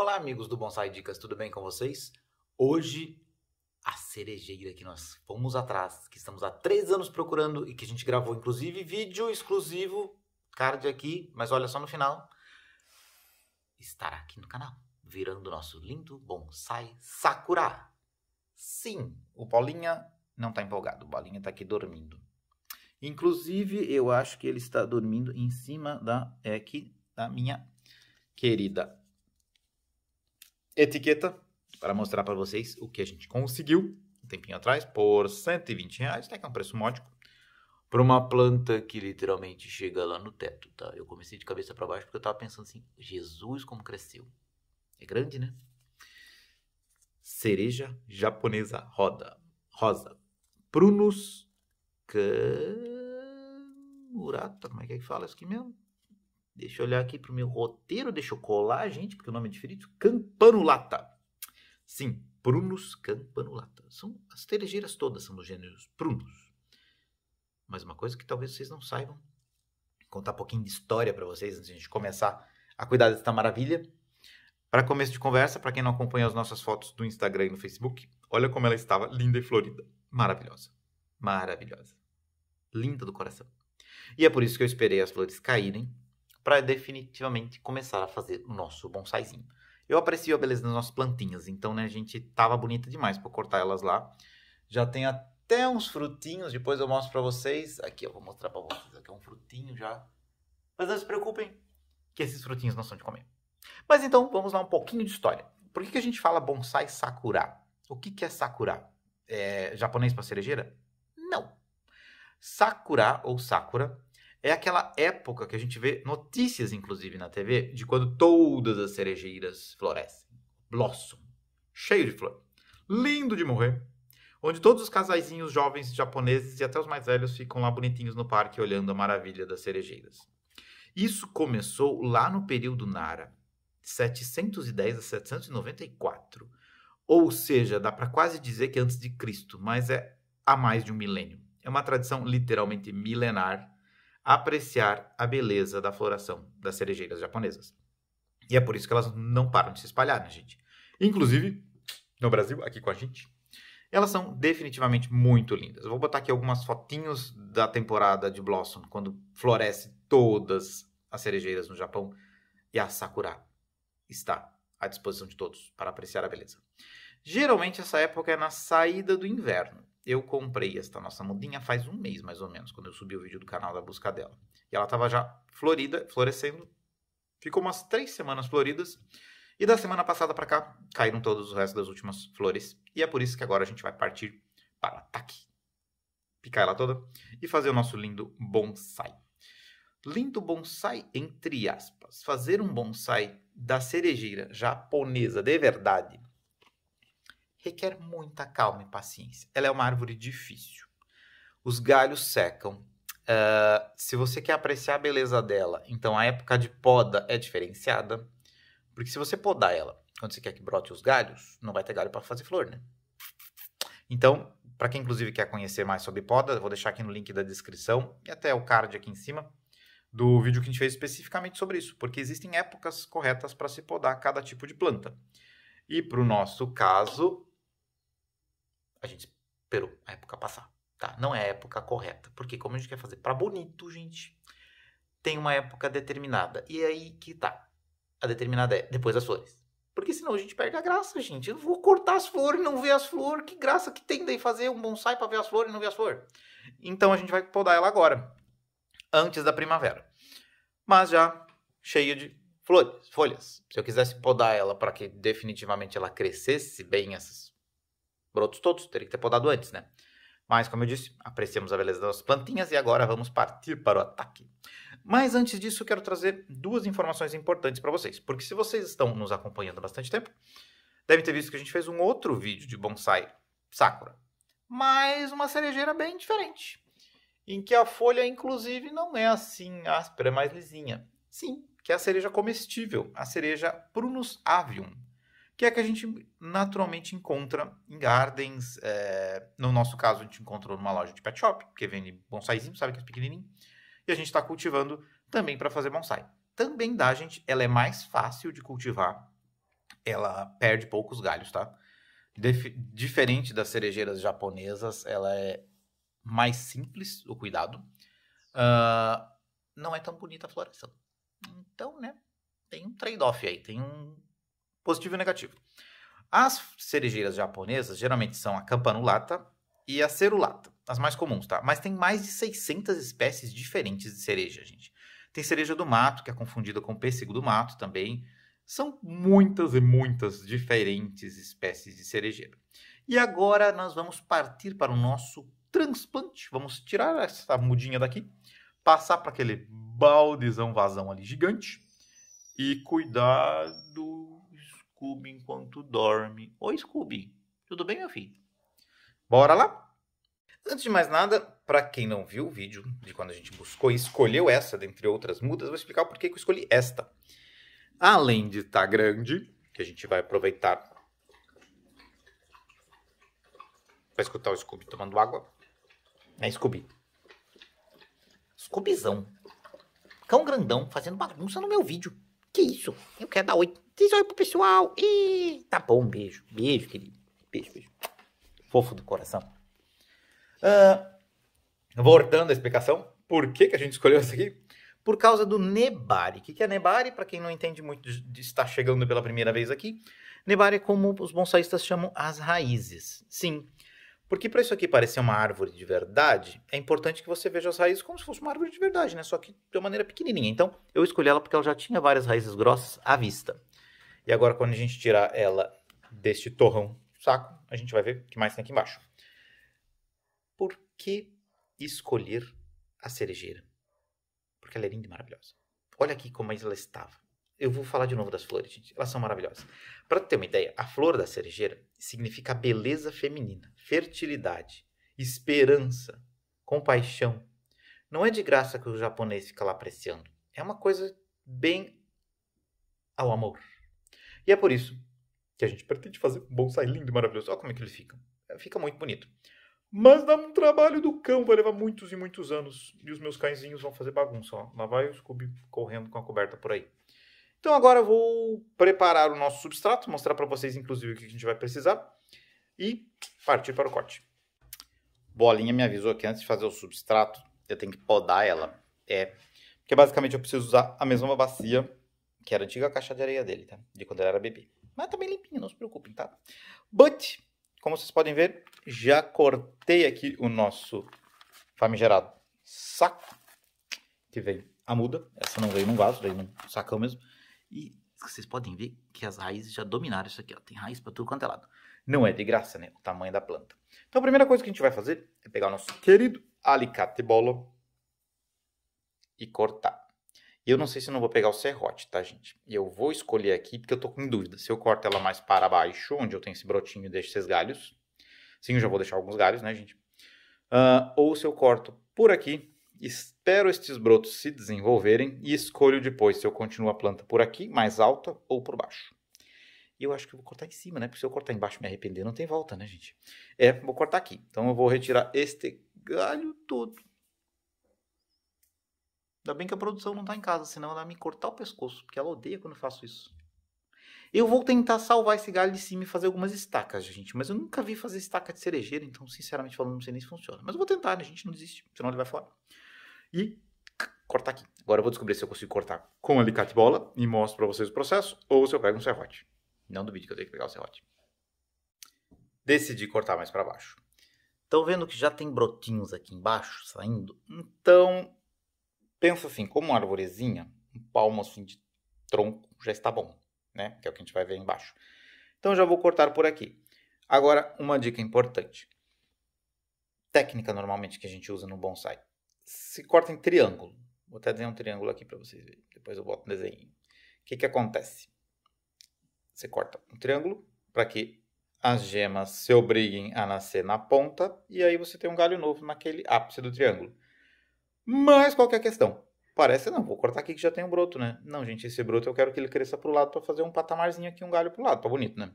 Olá, amigos do Bonsai Dicas, tudo bem com vocês? Hoje, a cerejeira que nós fomos atrás, que estamos há três anos procurando e que a gente gravou, inclusive, vídeo exclusivo, card aqui, mas olha só no final, estará aqui no canal, virando nosso lindo Bonsai Sakura. Sim, o Paulinha não está empolgado, o Paulinha está aqui dormindo. Inclusive, eu acho que ele está dormindo em cima da, é, da minha querida etiqueta para mostrar para vocês o que a gente conseguiu um tempinho atrás por 120 reais, tá até que é um preço módico, para uma planta que literalmente chega lá no teto, tá? Eu comecei de cabeça para baixo porque eu estava pensando assim, Jesus como cresceu. É grande, né? Cereja japonesa roda, rosa. Prunus Murata, como é, é que fala isso aqui mesmo? Deixa eu olhar aqui para o meu roteiro, deixa eu colar, gente, porque o nome é diferente. Campanulata. Sim, Prunus campanulata. São as terejeiras todas são do gênero Prunus. Mas uma coisa que talvez vocês não saibam, contar um pouquinho de história para vocês antes de a gente começar a cuidar dessa maravilha. Para começo de conversa, para quem não acompanha as nossas fotos do Instagram e no Facebook, olha como ela estava linda e florida. Maravilhosa. Maravilhosa. Linda do coração. E é por isso que eu esperei as flores caírem para definitivamente começar a fazer o nosso bonsaizinho. Eu aprecio a beleza das nossas plantinhas, então né, a gente tava bonita demais para cortar elas lá. Já tem até uns frutinhos, depois eu mostro para vocês. Aqui eu vou mostrar para vocês, aqui é um frutinho já. Mas não se preocupem, que esses frutinhos não são de comer. Mas então vamos lá um pouquinho de história. Por que, que a gente fala bonsai sakura? O que, que é sakura? É japonês para cerejeira? Não. Sakura ou sakura é aquela época que a gente vê notícias, inclusive, na TV, de quando todas as cerejeiras florescem. Blossom. Cheio de flor. Lindo de morrer. Onde todos os casaizinhos jovens japoneses e até os mais velhos ficam lá bonitinhos no parque olhando a maravilha das cerejeiras. Isso começou lá no período Nara, 710 a 794. Ou seja, dá para quase dizer que é antes de Cristo, mas é há mais de um milênio. É uma tradição literalmente milenar apreciar a beleza da floração das cerejeiras japonesas. E é por isso que elas não param de se espalhar, né, gente? Inclusive, no Brasil, aqui com a gente, elas são definitivamente muito lindas. Eu vou botar aqui algumas fotinhos da temporada de Blossom, quando floresce todas as cerejeiras no Japão. E a Sakura está à disposição de todos para apreciar a beleza. Geralmente essa época é na saída do inverno eu comprei esta nossa mudinha faz um mês mais ou menos, quando eu subi o vídeo do canal da busca dela. E ela estava já florida, florescendo. Ficou umas três semanas floridas. E da semana passada para cá, caíram todos os restos das últimas flores. E é por isso que agora a gente vai partir para o ataque. Picar ela toda e fazer o nosso lindo bonsai. Lindo bonsai entre aspas. Fazer um bonsai da cerejeira japonesa de verdade requer muita calma e paciência. Ela é uma árvore difícil. Os galhos secam. Uh, se você quer apreciar a beleza dela, então a época de poda é diferenciada. Porque se você podar ela quando você quer que brote os galhos, não vai ter galho para fazer flor, né? Então, para quem inclusive quer conhecer mais sobre poda, vou deixar aqui no link da descrição e até o card aqui em cima do vídeo que a gente fez especificamente sobre isso, porque existem épocas corretas para se podar cada tipo de planta. E para o nosso caso, a gente esperou a época passar, tá? Não é a época correta, porque como a gente quer fazer para bonito, gente, tem uma época determinada. E aí que tá. A determinada é depois das flores. Porque senão a gente perde a graça, gente. Eu vou cortar as flores, não ver as flores. Que graça que tem daí fazer um bonsai para ver as flores e não ver as flores. Então a gente vai podar ela agora, antes da primavera. Mas já cheia de flores, folhas. Se eu quisesse podar ela para que definitivamente ela crescesse bem essas brotos todos, teria que ter podado antes, né? Mas, como eu disse, apreciamos a beleza das plantinhas e agora vamos partir para o ataque. Mas antes disso, quero trazer duas informações importantes para vocês. Porque se vocês estão nos acompanhando há bastante tempo, devem ter visto que a gente fez um outro vídeo de bonsai Sakura. Mas uma cerejeira bem diferente. Em que a folha, inclusive, não é assim áspera, é mais lisinha. Sim, que é a cereja comestível, a cereja Prunus avium, que é que a gente naturalmente encontra em gardens. É, no nosso caso, a gente encontrou numa loja de pet shop, que vende bonsaizinho, sabe que é pequenininho. E a gente está cultivando também para fazer bonsai. Também dá, gente, ela é mais fácil de cultivar, ela perde poucos galhos, tá? Dif diferente das cerejeiras japonesas, ela é mais simples, o cuidado. Uh, não é tão bonita a floração. Então, né, tem um trade-off aí, tem um positivo e negativo. As cerejeiras japonesas geralmente são a campanulata e a cerulata, as mais comuns, tá? Mas tem mais de 600 espécies diferentes de cereja, gente. Tem cereja do mato, que é confundida com pêssego do mato também. São muitas e muitas diferentes espécies de cerejeira. E agora nós vamos partir para o nosso transplante. Vamos tirar essa mudinha daqui, passar para aquele baldezão vazão ali gigante e cuidar do Scooby enquanto dorme. Oi, Scooby. Tudo bem, meu filho? Bora lá? Antes de mais nada, para quem não viu o vídeo de quando a gente buscou e escolheu essa, dentre outras mudas, vou explicar por que eu escolhi esta. Além de estar tá grande, que a gente vai aproveitar para escutar o Scooby tomando água. É Scooby. Scoobizão. Cão grandão fazendo bagunça no meu vídeo. Que isso? Eu quero dar oito. Diz oi pro pessoal. E tá bom, beijo. Beijo, querido. Beijo, beijo. Fofo do coração. Uh, ah, voltando à explicação, por que, que a gente escolheu isso aqui? Por causa do Nebari. O que, que é Nebari? Para quem não entende muito, de estar chegando pela primeira vez aqui. Nebari é como os bonsaístas chamam as raízes. Sim, porque para isso aqui parecer uma árvore de verdade, é importante que você veja as raízes como se fosse uma árvore de verdade, né? Só que de uma maneira pequenininha. Então, eu escolhi ela porque ela já tinha várias raízes grossas à vista. E agora, quando a gente tirar ela deste torrão saco, a gente vai ver o que mais tem aqui embaixo. Por que escolher a cerejeira? Porque ela é linda e maravilhosa. Olha aqui como ela estava. Eu vou falar de novo das flores, gente. Elas são maravilhosas. Para ter uma ideia, a flor da cerejeira significa beleza feminina, fertilidade, esperança, compaixão. Não é de graça que o japonês fica lá apreciando. É uma coisa bem ao amor. E é por isso que a gente pretende fazer um bonsai lindo e maravilhoso. Olha como é que ele fica. É, fica muito bonito. Mas dá um trabalho do cão, vai levar muitos e muitos anos. E os meus cãezinhos vão fazer bagunça. Ó. Lá vai o Scooby correndo com a coberta por aí. Então agora eu vou preparar o nosso substrato, mostrar para vocês inclusive o que a gente vai precisar e partir para o corte. Bolinha me avisou que antes de fazer o substrato eu tenho que podar ela. É, porque basicamente eu preciso usar a mesma bacia que era a antiga caixa de areia dele, tá? De quando ele era bebê. Mas também bem limpinho, não se preocupem, tá? But, como vocês podem ver, já cortei aqui o nosso famigerado saco, que veio a muda. Essa não veio num vaso, veio num sacão mesmo. E vocês podem ver que as raízes já dominaram isso aqui, ó. Tem raiz para tudo quanto é lado. Não é de graça, né? O tamanho da planta. Então a primeira coisa que a gente vai fazer é pegar o nosso querido alicate bolo e cortar. Eu não sei se eu não vou pegar o serrote, tá, gente? Eu vou escolher aqui porque eu tô com dúvida. Se eu corto ela mais para baixo, onde eu tenho esse brotinho e deixo esses galhos. Sim, eu já vou deixar alguns galhos, né, gente? Uh, ou se eu corto por aqui, espero estes brotos se desenvolverem e escolho depois se eu continuo a planta por aqui, mais alta, ou por baixo. E eu acho que eu vou cortar em cima, né? Porque se eu cortar embaixo e me arrepender, não tem volta, né, gente? É, vou cortar aqui. Então eu vou retirar este galho todo Ainda bem que a produção não tá em casa, senão ela vai me cortar o pescoço, porque ela odeia quando eu faço isso. Eu vou tentar salvar esse galho de cima e fazer algumas estacas, gente. Mas eu nunca vi fazer estaca de cerejeira, então, sinceramente falando, não sei nem se funciona. Mas eu vou tentar, né? A gente não desiste, senão ele vai fora. E cortar aqui. Agora eu vou descobrir se eu consigo cortar com um alicate bola e mostro para vocês o processo, ou se eu pego um serrote. Não duvide que eu tenho que pegar o serrote. Decidi cortar mais para baixo. Estão vendo que já tem brotinhos aqui embaixo saindo? Então, pensa assim, como uma arvorezinha, um palmo assim de tronco já está bom, né? Que é o que a gente vai ver embaixo. Então já vou cortar por aqui. Agora, uma dica importante. Técnica normalmente que a gente usa no bonsai. Se corta em triângulo. Vou até desenhar um triângulo aqui para vocês verem. Depois eu boto um desenho. O que, que acontece? Você corta um triângulo para que as gemas se obriguem a nascer na ponta e aí você tem um galho novo naquele ápice do triângulo. Mas qualquer questão. Parece não, vou cortar aqui que já tem um broto, né? Não, gente, esse broto eu quero que ele cresça para o lado para fazer um patamarzinho aqui, um galho para o lado, tá bonito, né?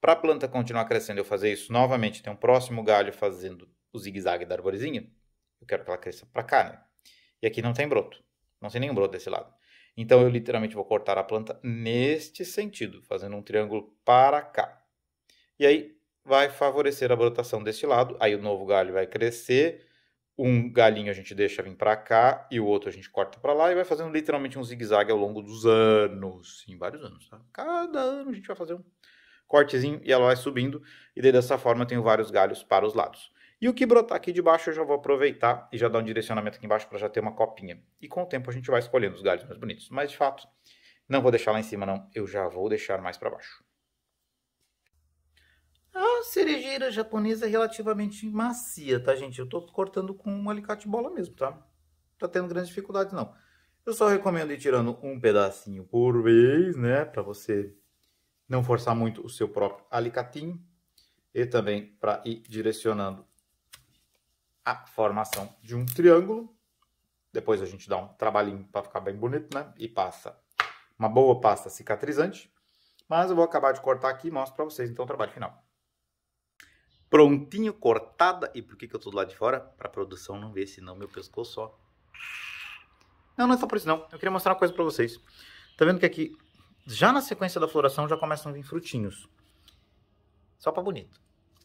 Para a planta continuar crescendo, eu fazer isso novamente, tem um próximo galho fazendo o zigue-zague da arvorezinha, eu quero que ela cresça para cá, né? E aqui não tem broto, não tem nenhum broto desse lado. Então eu literalmente vou cortar a planta neste sentido, fazendo um triângulo para cá. E aí vai favorecer a brotação deste lado, aí o novo galho vai crescer, um galinho a gente deixa vir para cá e o outro a gente corta para lá e vai fazendo literalmente um zigue-zague ao longo dos anos, em vários anos. Tá? Cada ano a gente vai fazer um cortezinho e ela vai subindo e daí dessa forma eu tenho vários galhos para os lados. E o que brotar aqui de baixo eu já vou aproveitar e já dar um direcionamento aqui embaixo para já ter uma copinha. E com o tempo a gente vai escolhendo os galhos mais bonitos. Mas de fato, não vou deixar lá em cima não, eu já vou deixar mais para baixo. A cerejeira japonesa é relativamente macia, tá, gente? Eu tô cortando com um alicate bola mesmo, tá? Tá tendo grandes dificuldades, não. Eu só recomendo ir tirando um pedacinho por vez, né? Pra você não forçar muito o seu próprio alicatinho. E também para ir direcionando a formação de um triângulo. Depois a gente dá um trabalhinho para ficar bem bonito, né? E passa uma boa pasta cicatrizante. Mas eu vou acabar de cortar aqui e mostro para vocês, então, o trabalho final prontinho, cortada. E por que, que eu estou do lado de fora? Para produção não ver, senão meu pescoço só. Não, não é só por isso não. Eu queria mostrar uma coisa para vocês. Tá vendo que aqui, já na sequência da floração, já começam a vir frutinhos. Só para bonito.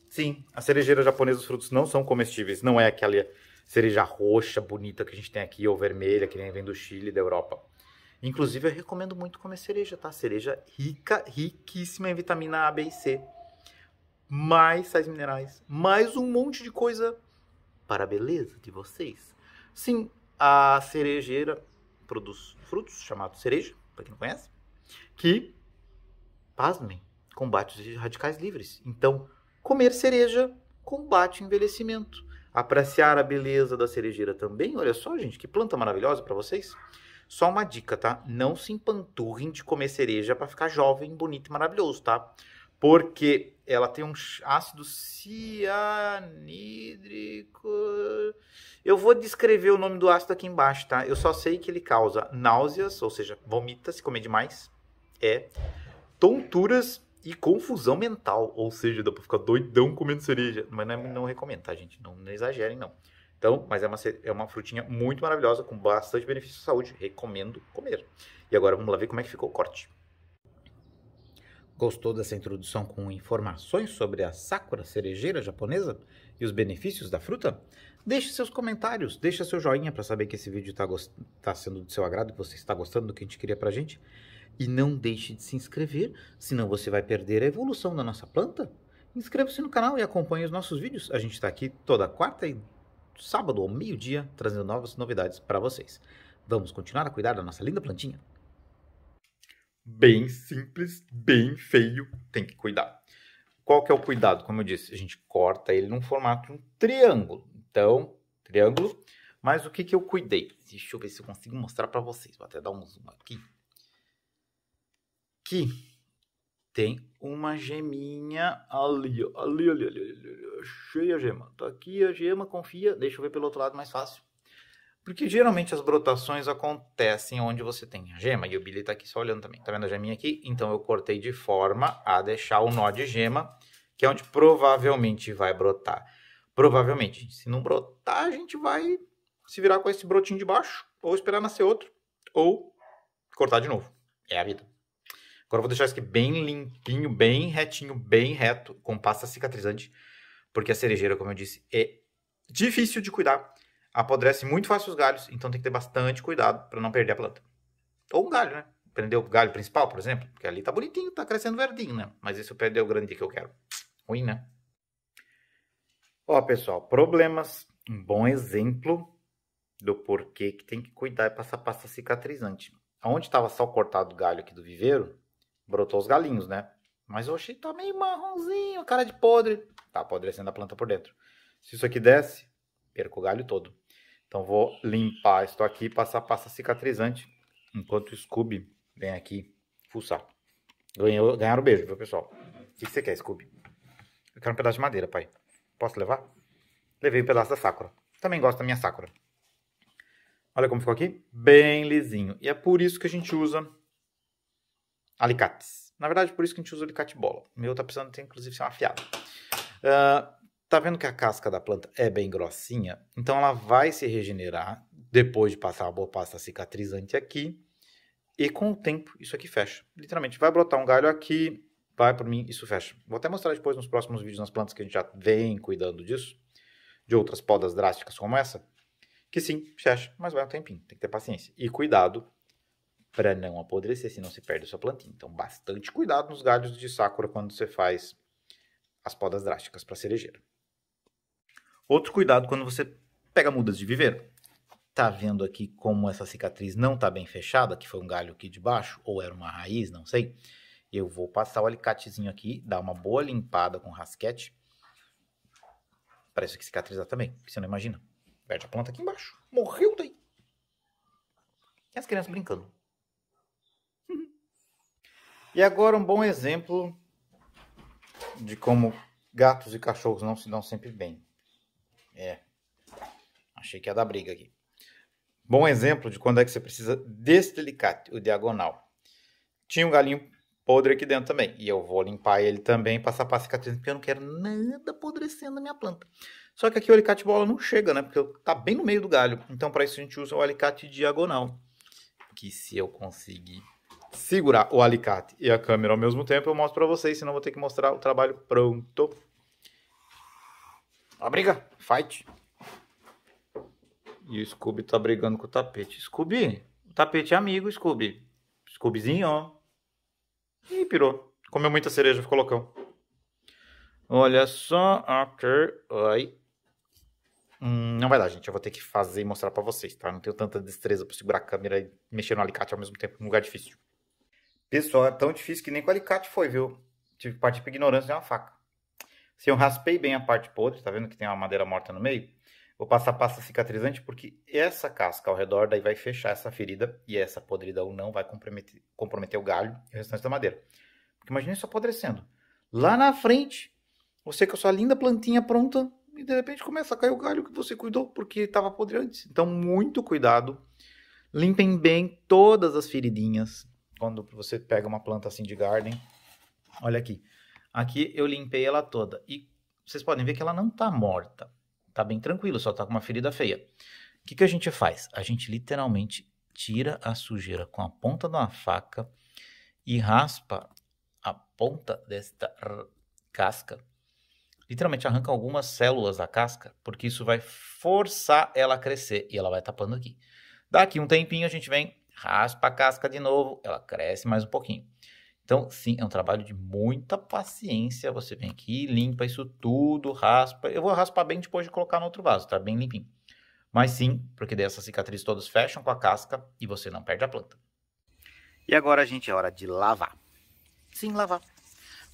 Sim, a cerejeira japonesa, os frutos não são comestíveis. Não é aquela cereja roxa, bonita que a gente tem aqui, ou vermelha, que nem vem do Chile, da Europa. Inclusive, eu recomendo muito comer cereja, tá? Cereja rica, riquíssima em vitamina A, B e C mais sais minerais, mais um monte de coisa para a beleza de vocês. Sim, a cerejeira produz frutos chamados cereja, para quem não conhece, que, pasmem, combate os radicais livres. Então, comer cereja combate o envelhecimento. Apreciar a beleza da cerejeira também. Olha só, gente, que planta maravilhosa para vocês. Só uma dica, tá? Não se empanturrem de comer cereja para ficar jovem, bonito e maravilhoso, tá? porque ela tem um ácido cianídrico. Eu vou descrever o nome do ácido aqui embaixo, tá? Eu só sei que ele causa náuseas, ou seja, vomita se comer demais, é tonturas e confusão mental, ou seja, dá pra ficar doidão comendo cereja, mas não, é, não recomendo, tá, gente? Não, não exagerem, não. Então, mas é uma, é uma frutinha muito maravilhosa, com bastante benefício à saúde, recomendo comer. E agora vamos lá ver como é que ficou o corte. Gostou dessa introdução com informações sobre a sakura cerejeira japonesa e os benefícios da fruta? Deixe seus comentários, deixe seu joinha para saber que esse vídeo está tá sendo do seu agrado, que você está gostando do que a gente queria para a gente. E não deixe de se inscrever, senão você vai perder a evolução da nossa planta. Inscreva-se no canal e acompanhe os nossos vídeos. A gente está aqui toda quarta e sábado ao meio-dia trazendo novas novidades para vocês. Vamos continuar a cuidar da nossa linda plantinha? bem simples, bem feio, tem que cuidar. Qual que é o cuidado? Como eu disse, a gente corta ele num formato de um triângulo. Então, triângulo. Mas o que, que eu cuidei? Deixa eu ver se eu consigo mostrar para vocês. Vou até dar um zoom aqui. Que tem uma geminha ali, ali, ali, ali, ali, ali cheia a gema. Tá aqui a gema, confia. Deixa eu ver pelo outro lado mais fácil. Porque geralmente as brotações acontecem onde você tem a gema. E o Billy está aqui só olhando também. Tá vendo a geminha aqui? Então eu cortei de forma a deixar o nó de gema, que é onde provavelmente vai brotar. Provavelmente, se não brotar, a gente vai se virar com esse brotinho de baixo, ou esperar nascer outro, ou cortar de novo. É a vida. Agora eu vou deixar isso aqui bem limpinho, bem retinho, bem reto, com pasta cicatrizante, porque a cerejeira, como eu disse, é difícil de cuidar apodrece muito fácil os galhos, então tem que ter bastante cuidado para não perder a planta. Ou um galho, né? Prender o galho principal, por exemplo, porque ali tá bonitinho, tá crescendo verdinho, né? Mas isso perdeu o grande que eu quero. Ruim, né? Ó, pessoal, problemas, um bom exemplo do porquê que tem que cuidar é passar pasta cicatrizante. Onde estava só cortado o galho aqui do viveiro, brotou os galinhos, né? Mas hoje tá meio marronzinho, cara de podre. Tá apodrecendo a planta por dentro. Se isso aqui desce, perco o galho todo. Então vou limpar isso aqui e passar pasta cicatrizante. Enquanto o Scooby vem aqui fuçar. Ganhou, ganharam o beijo, viu, pessoal? O que, você quer, Scooby? Eu quero um pedaço de madeira, pai. Posso levar? Levei um pedaço da Sakura. Também gosto da minha Sakura. Olha como ficou aqui. Bem lisinho. E é por isso que a gente usa alicates. Na verdade, é por isso que a gente usa alicate bola. O meu tá precisando ter, inclusive, ser uma afiada. Uh, Tá vendo que a casca da planta é bem grossinha? Então ela vai se regenerar depois de passar a boa pasta cicatrizante aqui. E com o tempo, isso aqui fecha. Literalmente, vai brotar um galho aqui, vai para mim, isso fecha. Vou até mostrar depois nos próximos vídeos nas plantas que a gente já vem cuidando disso, de outras podas drásticas como essa, que sim, fecha, mas vai um tempinho, tem que ter paciência. E cuidado para não apodrecer, senão se perde a sua plantinha. Então, bastante cuidado nos galhos de Sakura quando você faz as podas drásticas para cerejeira. Outro cuidado quando você pega mudas de viveiro. Tá vendo aqui como essa cicatriz não tá bem fechada, que foi um galho aqui de baixo, ou era uma raiz, não sei. Eu vou passar o alicatezinho aqui, dar uma boa limpada com rasquete. Parece que cicatrizar também, que você não imagina. Perde a planta aqui embaixo. Morreu daí. E as crianças brincando. e agora um bom exemplo de como gatos e cachorros não se dão sempre bem. É. Achei que ia dar briga aqui. Bom exemplo de quando é que você precisa destelicate, o diagonal. Tinha um galinho podre aqui dentro também. E eu vou limpar ele também, passar para cicatrizante, porque eu não quero nada apodrecendo na minha planta. Só que aqui o alicate bola não chega, né? Porque tá bem no meio do galho. Então, para isso, a gente usa o alicate diagonal. Que se eu conseguir segurar o alicate e a câmera ao mesmo tempo, eu mostro para vocês, senão vou ter que mostrar o trabalho pronto. A tá briga, fight. E o Scooby tá brigando com o tapete. Scooby, o tapete é amigo, Scooby. Scoobyzinho, ó. Ih, pirou. Comeu muita cereja, ficou loucão. Olha só, after, oi. Hum, não vai dar, gente. Eu vou ter que fazer e mostrar pra vocês, tá? Não tenho tanta destreza pra segurar a câmera e mexer no alicate ao mesmo tempo num lugar difícil. Pessoal, é tão difícil que nem com o alicate foi, viu? Tive que partir pra ignorância de uma faca. Se eu raspei bem a parte podre, tá vendo que tem uma madeira morta no meio? Vou passar pasta cicatrizante porque essa casca ao redor daí vai fechar essa ferida e essa podridão não vai comprometer, comprometer o galho e o restante da madeira. Porque imagina isso apodrecendo. Lá na frente, você com a sua linda plantinha pronta e de repente começa a cair o galho que você cuidou porque estava podre antes. Então, muito cuidado. Limpem bem todas as feridinhas quando você pega uma planta assim de garden. Olha aqui. Aqui eu limpei ela toda e vocês podem ver que ela não está morta. Está bem tranquilo, só está com uma ferida feia. O que, que a gente faz? A gente literalmente tira a sujeira com a ponta de uma faca e raspa a ponta desta casca. Literalmente arranca algumas células da casca, porque isso vai forçar ela a crescer e ela vai tapando aqui. Daqui um tempinho a gente vem, raspa a casca de novo, ela cresce mais um pouquinho. Então, sim, é um trabalho de muita paciência. Você vem aqui, limpa isso tudo, raspa. Eu vou raspar bem depois de colocar no outro vaso, tá bem limpinho. Mas sim, porque dessas cicatrizes todas fecham com a casca e você não perde a planta. E agora, gente, é hora de lavar. Sim, lavar.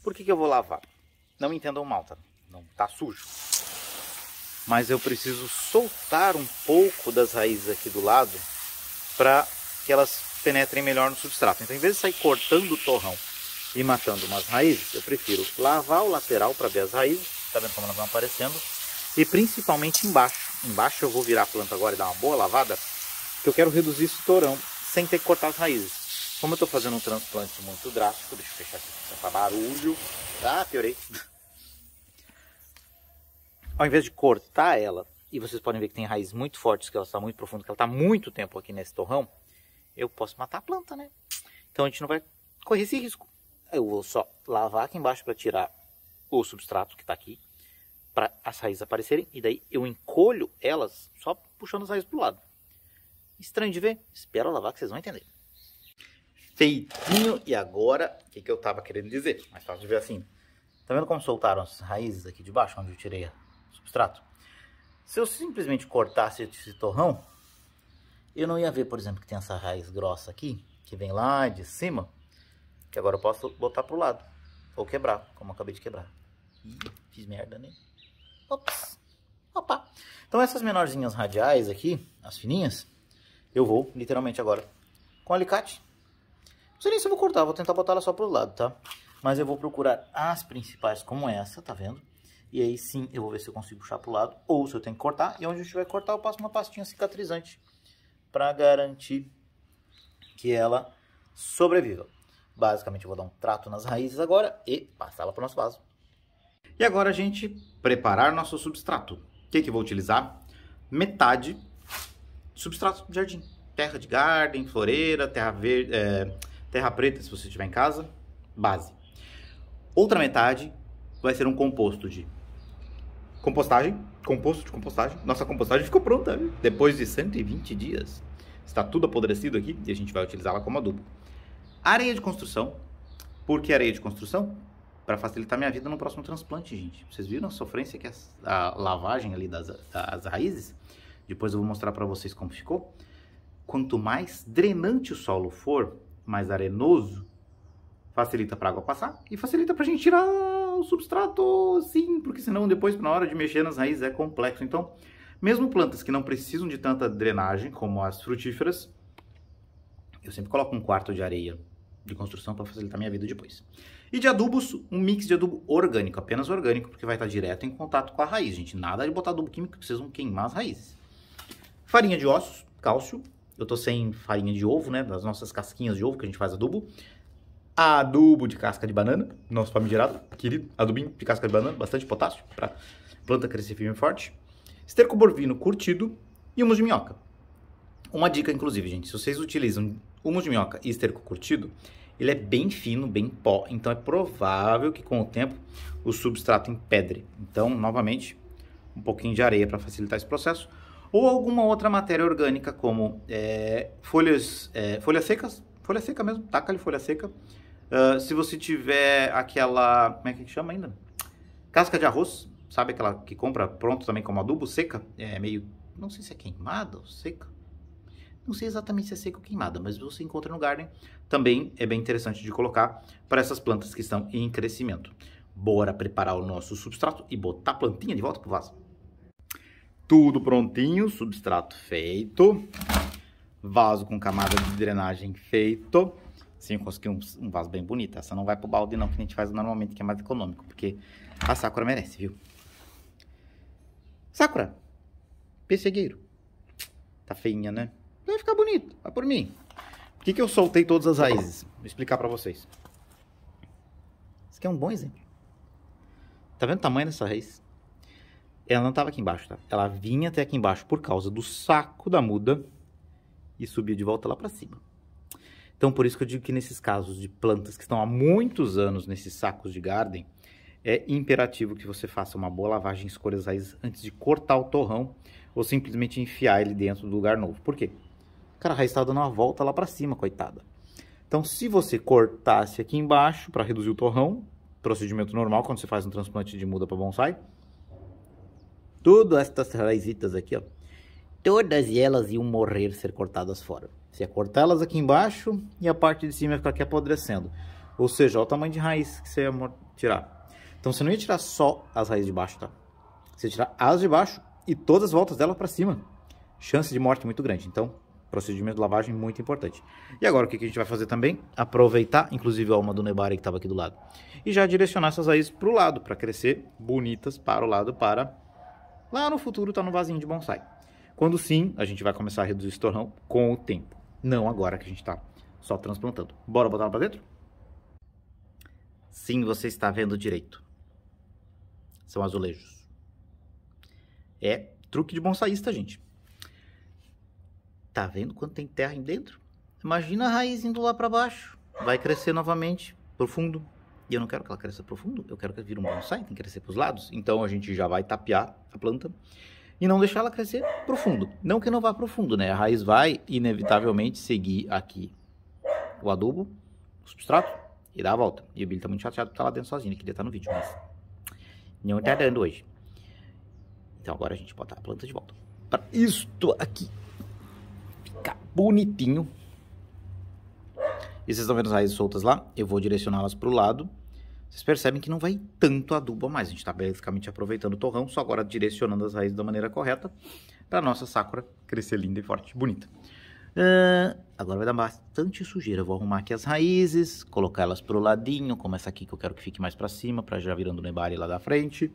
Por que, que eu vou lavar? Não me entendam mal, tá? Não tá sujo. Mas eu preciso soltar um pouco das raízes aqui do lado para que elas penetrem melhor no substrato. Então, em vez de sair cortando o torrão e matando umas raízes, eu prefiro lavar o lateral para ver as raízes, Está vendo como elas vão aparecendo, e principalmente embaixo. Embaixo eu vou virar a planta agora e dar uma boa lavada, porque eu quero reduzir esse torrão sem ter que cortar as raízes. Como eu estou fazendo um transplante muito drástico, deixa eu fechar aqui para barulho. Ah, piorei. Ao invés de cortar ela, e vocês podem ver que tem raízes muito fortes, que ela está muito profunda, que ela está muito tempo aqui nesse torrão, eu posso matar a planta, né? Então a gente não vai correr esse risco. Eu vou só lavar aqui embaixo para tirar o substrato que está aqui, para as raízes aparecerem, e daí eu encolho elas só puxando as raízes para o lado. Estranho de ver? Espera lavar que vocês vão entender. Feitinho, e agora, o que, que eu estava querendo dizer? Mais fácil de ver assim. Tá vendo como soltaram as raízes aqui de baixo, onde eu tirei o substrato? Se eu simplesmente cortasse esse torrão, eu não ia ver, por exemplo, que tem essa raiz grossa aqui, que vem lá de cima, que agora eu posso botar pro lado, ou quebrar, como eu acabei de quebrar. Ih, fiz merda, né? Ops! Opa! Então essas menorzinhas radiais aqui, as fininhas, eu vou, literalmente agora, com alicate. Não sei nem se eu vou cortar, vou tentar botar ela só pro lado, tá? Mas eu vou procurar as principais como essa, tá vendo? E aí sim eu vou ver se eu consigo puxar pro lado ou se eu tenho que cortar. E onde eu vai cortar eu passo uma pastinha cicatrizante para garantir que ela sobreviva. Basicamente, eu vou dar um trato nas raízes agora e passá-la para o nosso vaso. E agora a gente preparar nosso substrato. O que, que eu vou utilizar? Metade substrato de jardim. Terra de garden, floreira, terra, verde, é, terra preta, se você tiver em casa, base. Outra metade vai ser um composto de compostagem, composto de compostagem. Nossa compostagem ficou pronta. Viu? Depois de 120 dias, está tudo apodrecido aqui e a gente vai utilizá-la como adubo. Areia de construção. Por que areia de construção? Para facilitar minha vida no próximo transplante, gente. Vocês viram a sofrência que é a lavagem ali das, das raízes? Depois eu vou mostrar para vocês como ficou. Quanto mais drenante o solo for, mais arenoso, facilita para a água passar e facilita para a gente tirar substrato sim, porque senão depois na hora de mexer nas raízes é complexo. Então, mesmo plantas que não precisam de tanta drenagem, como as frutíferas, eu sempre coloco um quarto de areia de construção para facilitar minha vida depois. E de adubos, um mix de adubo orgânico, apenas orgânico, porque vai estar tá direto em contato com a raiz, gente. Nada de botar adubo químico, que vocês vão queimar as raízes. Farinha de ossos, cálcio. Eu estou sem farinha de ovo, né, das nossas casquinhas de ovo que a gente faz adubo adubo de casca de banana, nosso famigerado, querido, adubinho de casca de banana, bastante potássio para planta crescer firme e forte, esterco bovino curtido e humus de minhoca. Uma dica, inclusive, gente, se vocês utilizam humus de minhoca e esterco curtido, ele é bem fino, bem pó, então é provável que com o tempo o substrato empedre. Então, novamente, um pouquinho de areia para facilitar esse processo, ou alguma outra matéria orgânica, como é, folhas, é, eh, folhas secas, folha seca mesmo, taca-lhe folha seca, ah, se você tiver aquela. Como é que chama ainda? Casca de arroz, sabe aquela que compra pronto também como adubo, seca? É meio. Não sei se é queimada ou seca. Não sei exatamente se é seca ou queimada, mas você encontra no garden. Também é bem interessante de colocar para essas plantas que estão em crescimento. Bora preparar o nosso substrato e botar a plantinha de volta pro vaso. Tudo prontinho, substrato feito, vaso com camada de drenagem feito. Sim, consegui um, um, vaso bem bonito. Essa não vai pro balde não, que a gente faz normalmente, que é mais econômico. Porque a Sakura merece, viu? Sakura, pessegueiro. Tá feinha, né? Vai ficar bonito, vai por mim. Por que, que eu soltei todas as raízes? Vou explicar pra vocês. Isso aqui é um bom exemplo. Tá vendo o tamanho dessa raiz? Ela não tava aqui embaixo, tá? Ela vinha até aqui embaixo por causa do saco da muda e subia de volta lá pra cima. Então, por isso que eu digo que nesses casos de plantas que estão há muitos anos nesses sacos de garden, é imperativo que você faça uma boa lavagem, escolha as raízes antes de cortar o torrão ou simplesmente enfiar ele dentro do lugar novo. Por quê? Cara, a raiz estava dando uma volta lá para cima, coitada. Então, se você cortasse aqui embaixo para reduzir o torrão, procedimento normal quando você faz um transplante de muda para bonsai, todas estas raizitas aqui, ó, todas elas iam morrer ser cortadas fora. Você ia cortar elas aqui embaixo e a parte de cima ia ficar aqui apodrecendo. Ou seja, olha o tamanho de raiz que você ia tirar. Então você não ia tirar só as raízes de baixo, tá? Você ia tirar as de baixo e todas as voltas dela para cima. Chance de morte muito grande. Então, procedimento de lavagem muito importante. E agora o que a gente vai fazer também? Aproveitar, inclusive, a alma do nebari que estava aqui do lado. E já direcionar essas raízes para o lado, para crescer bonitas para o lado, para lá no futuro estar tá no vasinho de bonsai. Quando sim, a gente vai começar a reduzir o estorrão com o tempo. Não agora que a gente está só transplantando. Bora botar ela para dentro? Sim, você está vendo direito. São azulejos. É truque de bonsaísta, gente. Tá vendo quanto tem terra em dentro? Imagina a raiz indo lá para baixo. Vai crescer novamente, profundo. E eu não quero que ela cresça profundo, eu quero que ela vire um bonsai, tem que crescer para os lados. Então a gente já vai tapear a planta e não deixar ela crescer profundo. Não que não vá profundo, né? A raiz vai inevitavelmente seguir aqui o adubo, o substrato e dá a volta. E o Billy tá muito chateado por tá lá dentro sozinho, ele queria estar tá no vídeo, mas não tá dando hoje. Então agora a gente botar a planta de volta. Para isto aqui ficar bonitinho. E vocês estão vendo as raízes soltas lá? Eu vou direcioná-las para o lado vocês percebem que não vai tanto adubo a mais. A gente está basicamente aproveitando o torrão, só agora direcionando as raízes da maneira correta para nossa Sakura crescer linda e forte, bonita. Uh, agora vai dar bastante sujeira. vou arrumar aqui as raízes, colocar elas pro ladinho, como essa aqui que eu quero que fique mais para cima, para já virando nebari lá da frente.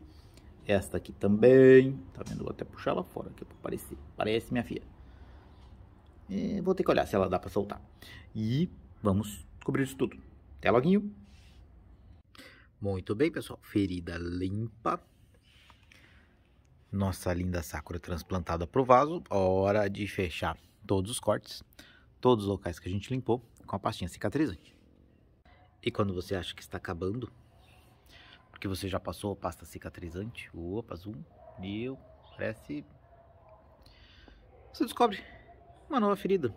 Esta aqui também. Tá vendo? Vou até puxar ela fora aqui para aparecer. Parece minha filha. E vou ter que olhar se ela dá para soltar. E vamos cobrir isso tudo. Até loguinho. Muito bem, pessoal. Ferida limpa. Nossa linda Sakura transplantada para o vaso. Hora de fechar todos os cortes, todos os locais que a gente limpou com a pastinha cicatrizante. E quando você acha que está acabando, porque você já passou a pasta cicatrizante, opa, zoom, mil, parece... Você descobre uma nova ferida.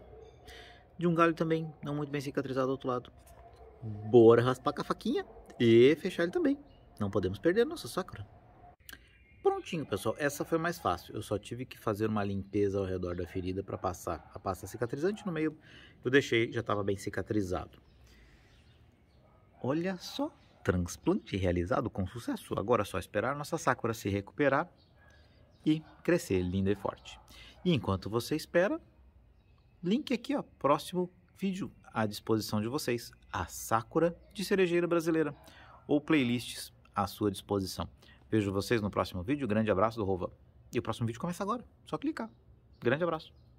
De um galho também, não muito bem cicatrizado do outro lado. Bora raspar com a faquinha. E fechar ele também. Não podemos perder nossa sacra. Prontinho, pessoal. Essa foi mais fácil. Eu só tive que fazer uma limpeza ao redor da ferida para passar a pasta cicatrizante no meio. Eu deixei, já estava bem cicatrizado. Olha só, transplante realizado com sucesso. Agora é só esperar nossa Sakura se recuperar e crescer linda e forte. E enquanto você espera, link aqui, ó, próximo vídeo à disposição de vocês a Sakura de Cerejeira Brasileira ou playlists à sua disposição. Vejo vocês no próximo vídeo. Grande abraço do Rova. E o próximo vídeo começa agora. Só clicar. Grande abraço.